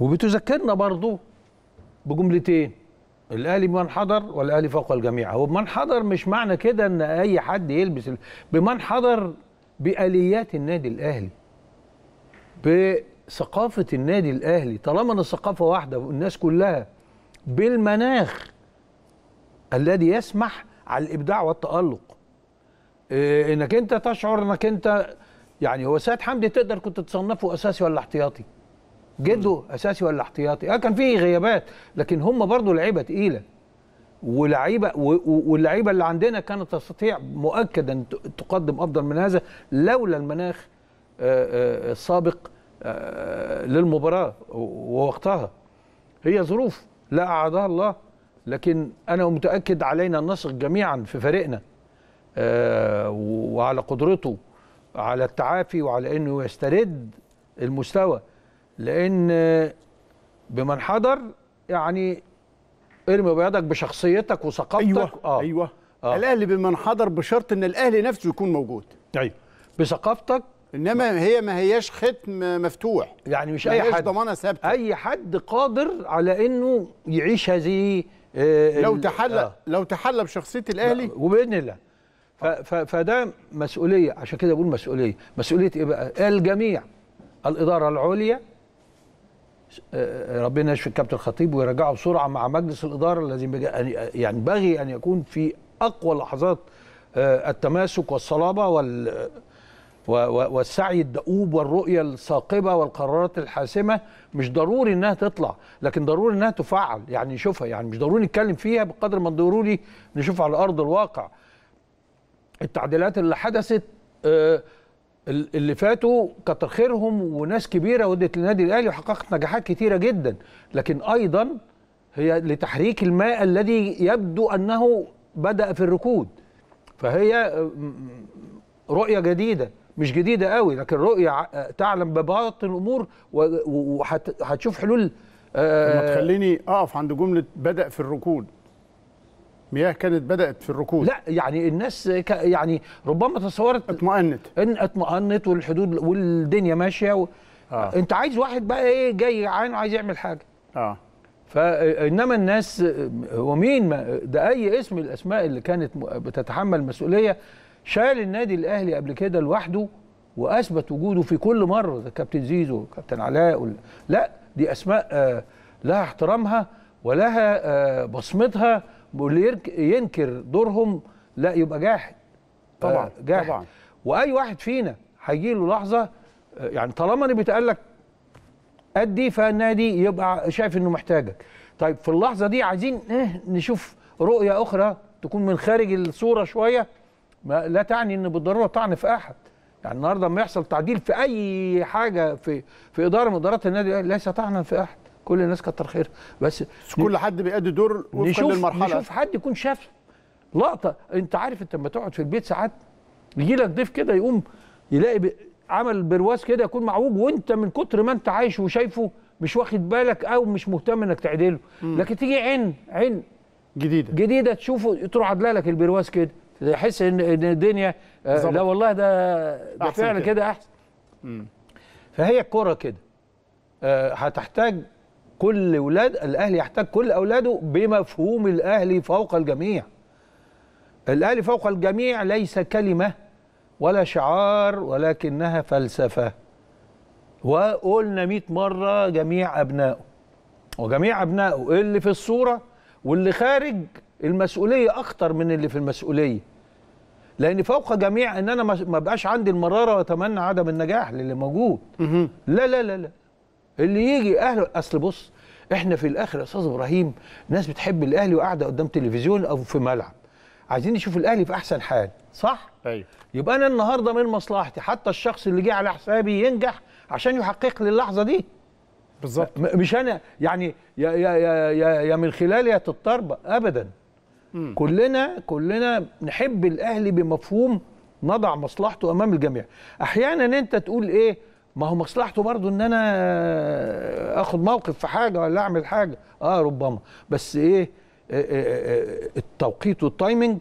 وبتذكرنا برضه بجملتين الاهلي بمن حضر والاهلي فوق الجميع هو بمن حضر مش معنى كده ان اي حد يلبس بمن حضر باليات النادي الاهلي بثقافه النادي الاهلي طالما ان الثقافه واحده والناس كلها بالمناخ الذي يسمح على الابداع والتالق إيه انك انت تشعر انك انت يعني هو سيد حمدي تقدر كنت تصنفه اساسي ولا احتياطي جدو اساسي ولا احتياطي اه كان في غيابات لكن هم برضه لعيبه تقيله ولعيبه واللعيبه اللي عندنا كانت تستطيع مؤكدا ان تقدم افضل من هذا لولا المناخ آه، آه، السابق آه، للمباراه ووقتها هي ظروف لا اعادها الله لكن انا متاكد علينا ان نثق جميعا في فريقنا وعلى قدرته على التعافي وعلى انه يسترد المستوى لان بمن حضر يعني ارمي بيضك بشخصيتك وثقافتك ايوه آه. ايوه آه. الاهلي بمن حضر بشرط ان الاهلي نفسه يكون موجود ايوه بثقافتك انما هي ما هياش ختم مفتوح يعني مش اي حد ضمانه ثابته اي حد قادر على انه يعيش هذه آه لو تحلى آه. لو تحلى بشخصيه الاهلي وباذن الله فده مسؤوليه عشان كده بقول مسؤوليه مسؤوليه ايه بقى الجميع الاداره العليا ربنا يشفي الكابتن الخطيب ويرجعه بسرعه مع مجلس الاداره الذي ينبغي يعني- يعني ان يكون في اقوى لحظات آه، التماسك والصلابه وال والسعي الدؤوب والرؤيه الثاقبه والقرارات الحاسمه مش ضروري انها تطلع لكن ضروري انها تفعل يعني نشوفها يعني مش ضروري نتكلم فيها بقدر ما ضروري نشوفها على ارض الواقع التعديلات اللي حدثت آه، اللي فاتوا كتر خيرهم وناس كبيره ودت للنادي الاهلي وحققت نجاحات كتيره جدا لكن ايضا هي لتحريك الماء الذي يبدو انه بدا في الركود فهي رؤيه جديده مش جديده قوي لكن رؤيه تعلم بباطن الامور وهتشوف حلول آه، ما تخليني اقف عند جمله بدا في الركود مياه كانت بدات في الركود لا يعني الناس يعني ربما تصورت اطمأنت ان اطمأنت والحدود والدنيا ماشيه و... آه. انت عايز واحد بقى ايه جاي جعان وعايز يعمل حاجه اه فانما الناس هو مين ما ده اي اسم الاسماء اللي كانت بتتحمل مسؤوليه شال النادي الاهلي قبل كده لوحده واثبت وجوده في كل مره ده كابتن زيزو كابتن علاء ولا لا دي اسماء آه، لها احترامها ولها آه، بصمتها واللي ينكر دورهم لا يبقى جاحد آه، طبعا آه، جاحد طبعا واي واحد فينا هيجي له لحظه آه، يعني طالما انا بيتقال لك ادي فالنادي يبقى شايف انه محتاجك طيب في اللحظه دي عايزين ايه نشوف رؤيه اخرى تكون من خارج الصوره شويه ما لا تعني ان بالضروره طعن في احد يعني النهارده لما يحصل تعديل في اي حاجه في في اداره من ادارات النادي إيه، ليس طعنا في احد كل الناس كتر خيرها بس كل حد بيأدي دور وفقا للمرحله نشوف حد يكون شاف لقطه انت عارف انت لما تقعد في البيت ساعات يجي لك ضيف كده يقوم يلاقي ب... عمل برواز كده يكون معوج وانت من كتر ما انت عايش وشايفه مش واخد بالك او مش مهتم انك تعدله لكن تيجي عين عين جديده جديده تشوفه تروح عادله لك البرواز كده تحس ان ان الدنيا آه لا والله ده ده فعلا كده, كده احسن مم. فهي الكوره كده آه، هتحتاج كل اولاد الاهلي يحتاج كل اولاده بمفهوم الاهلي فوق الجميع الاهلي فوق الجميع ليس كلمه ولا شعار ولكنها فلسفه وقلنا 100 مره جميع ابنائه وجميع ابنائه اللي في الصوره واللي خارج المسؤوليه اخطر من اللي في المسؤوليه لان فوق جميع ان انا ما بقاش عندي المراره واتمنى عدم النجاح للي موجود لا لا لا لا اللي يجي اهله اصل بص احنا في الاخر يا استاذ ابراهيم ناس بتحب الاهلي وقاعده قدام تلفزيون او في ملعب عايزين نشوف الاهلي في احسن حال صح ايوه يبقى انا النهارده من مصلحتي حتى الشخص اللي جه على حسابي ينجح عشان يحقق لي اللحظه دي بالظبط مش انا يعني يا يا يا يا, يا من خلال يا تتطربق ابدا مم. كلنا كلنا نحب الاهلي بمفهوم نضع مصلحته امام الجميع احيانا انت تقول ايه ما هو مصلحته برضه ان انا اخد موقف في حاجه ولا اعمل حاجه اه ربما بس ايه آه، آه، آه، التوقيت والتايمنج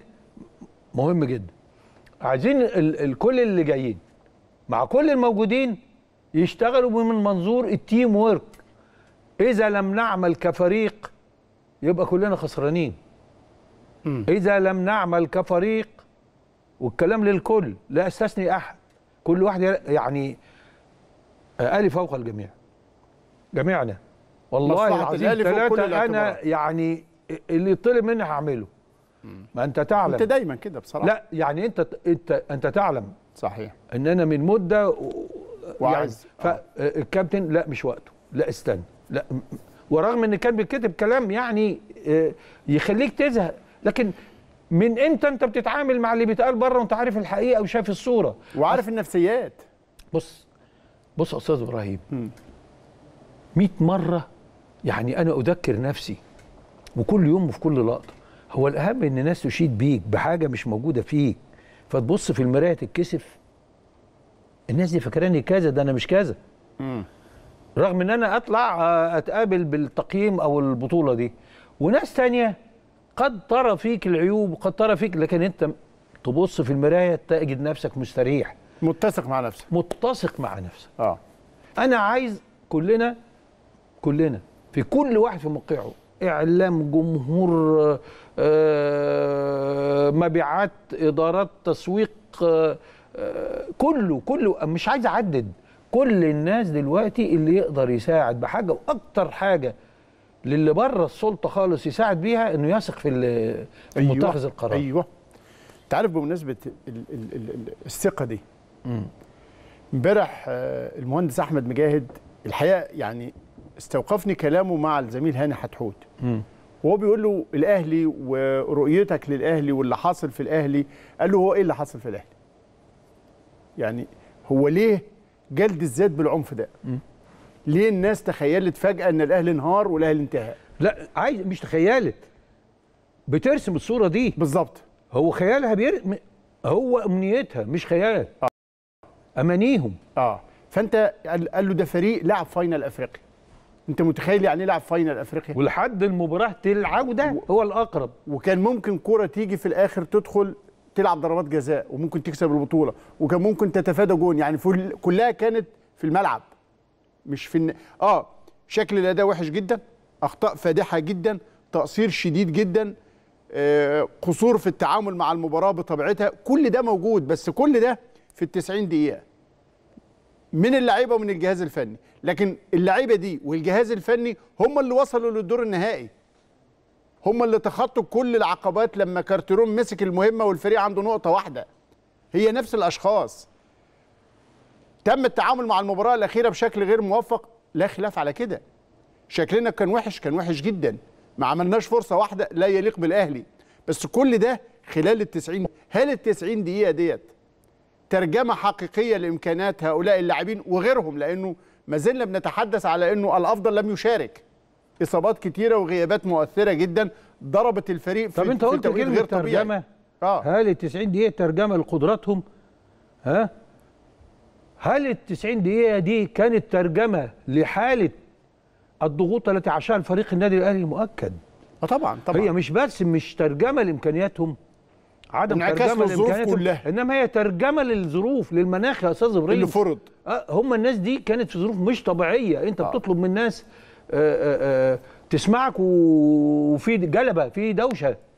مهم جدا عايزين الكل اللي جايين مع كل الموجودين يشتغلوا من منظور التيم وورك اذا لم نعمل كفريق يبقى كلنا خسرانين اذا لم نعمل كفريق والكلام للكل لا استثني احد كل واحد يعني آه، الاهلي فوق الجميع جميعنا والله العظيم ثلاثة انا يعني اللي طلب مني هعمله ما انت تعلم انت دايما كده بصراحه لا يعني انت انت انت تعلم صحيح ان انا من مده و... يعني وعايز يعني فالكابتن آه. آه، لا مش وقته لا استنى لا ورغم ان كان بيتكتب كلام يعني يخليك تزهق لكن من امتى انت بتتعامل مع اللي بيتقال بره وانت عارف الحقيقه وشايف الصوره وعارف النفسيات بص بص يا استاذ ابراهيم 100 مره يعني انا اذكر نفسي وكل يوم وفي كل لقطه هو الاهم ان الناس تشيد بيك بحاجه مش موجوده فيك فتبص في المرايه تتكسف الناس دي فاكراني كذا ده انا مش كذا رغم ان انا اطلع آه، اتقابل بالتقييم او البطوله دي وناس تانية قد ترى فيك العيوب وقد ترى فيك لكن انت تبص في المرايه تجد نفسك مستريح متسق مع نفسك متسق مع نفسك اه انا عايز كلنا كلنا في كل واحد في موقعه اعلام جمهور آه،, آه، مبيعات ادارات تسويق آه،, آه، كله كله مش عايز اعدد كل الناس دلوقتي اللي يقدر يساعد بحاجه واكتر حاجه للي بره السلطه خالص يساعد بيها انه يثق في أيوة متخذ القرار ايوه انت عارف بمناسبه الثقه دي امبارح آه، المهندس احمد مجاهد الحقيقه يعني استوقفني كلامه مع الزميل هاني حتحوت وهو بيقول له الاهلي ورؤيتك للاهلي واللي حاصل في الاهلي قال له هو ايه اللي حاصل في الاهلي يعني هو ليه جلد الذات بالعنف ده م. ليه الناس تخيلت فجاه ان الاهلي انهار والاهلي انتهى لا عايز مش تخيلت بترسم الصوره دي بالظبط هو خيالها بير... هو امنيتها مش خيال آه. امانيهم اه فانت قال له ده فريق لعب فاينل افريقيا انت متخيل يعني إيه لعب فاينل افريقيا ولحد المباراه العوده و... هو الاقرب وكان ممكن كره تيجي في الاخر تدخل تلعب ضربات جزاء وممكن تكسب البطوله وكان ممكن تتفادى جون يعني فل... كلها كانت في الملعب مش في الن... اه شكل الاداء وحش جدا اخطاء فادحه جدا تقصير شديد جدا آه قصور في التعامل مع المباراه بطبيعتها كل ده موجود بس كل ده في التسعين دقيقة من اللعيبة ومن الجهاز الفني لكن اللعيبة دي والجهاز الفني هم اللي وصلوا للدور النهائي هم اللي تخطوا كل العقبات لما كارترون مسك المهمة والفريق عنده نقطة واحدة هي نفس الأشخاص تم التعامل مع المباراة الأخيرة بشكل غير موفق لا خلاف على كده شكلنا كان وحش كان وحش جدا ما عملناش فرصة واحدة لا يليق بالأهلي بس كل ده خلال التسعين هل التسعين دقيقة ديت ترجمه حقيقيه لامكانات هؤلاء اللاعبين وغيرهم لانه ما زلنا بنتحدث على انه الافضل لم يشارك اصابات كتيره وغيابات مؤثره جدا ضربت الفريق في طب انت قلت كلمه ترجمه آه. هل ال 90 دقيقه ترجمه لقدراتهم ها هل ال 90 دقيقه دي كانت ترجمه لحاله الضغوط التي عاشها الفريق النادي الاهلي المؤكد آه، طبعا طبعا هي مش بس مش ترجمه لامكانياتهم عدم ترجمه للظروف كلها انما هي ترجمه للظروف للمناخ يا استاذ ابراهيم اللي فرض آه هم الناس دي كانت في ظروف مش طبيعيه انت آه. بتطلب من الناس آآ آه، آآ آه، آه، تسمعك وفي جلبه في دوشه